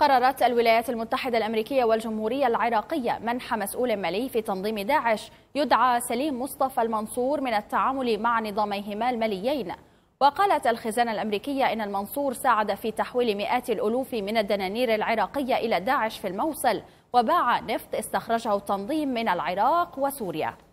قررت الولايات المتحدة الأمريكية والجمهورية العراقية منح مسؤول مالي في تنظيم داعش يدعى سليم مصطفى المنصور من التعامل مع نظاميهما الماليين وقالت الخزانة الأمريكية إن المنصور ساعد في تحويل مئات الألوف من الدنانير العراقية إلى داعش في الموصل وباع نفط استخرجه التنظيم من العراق وسوريا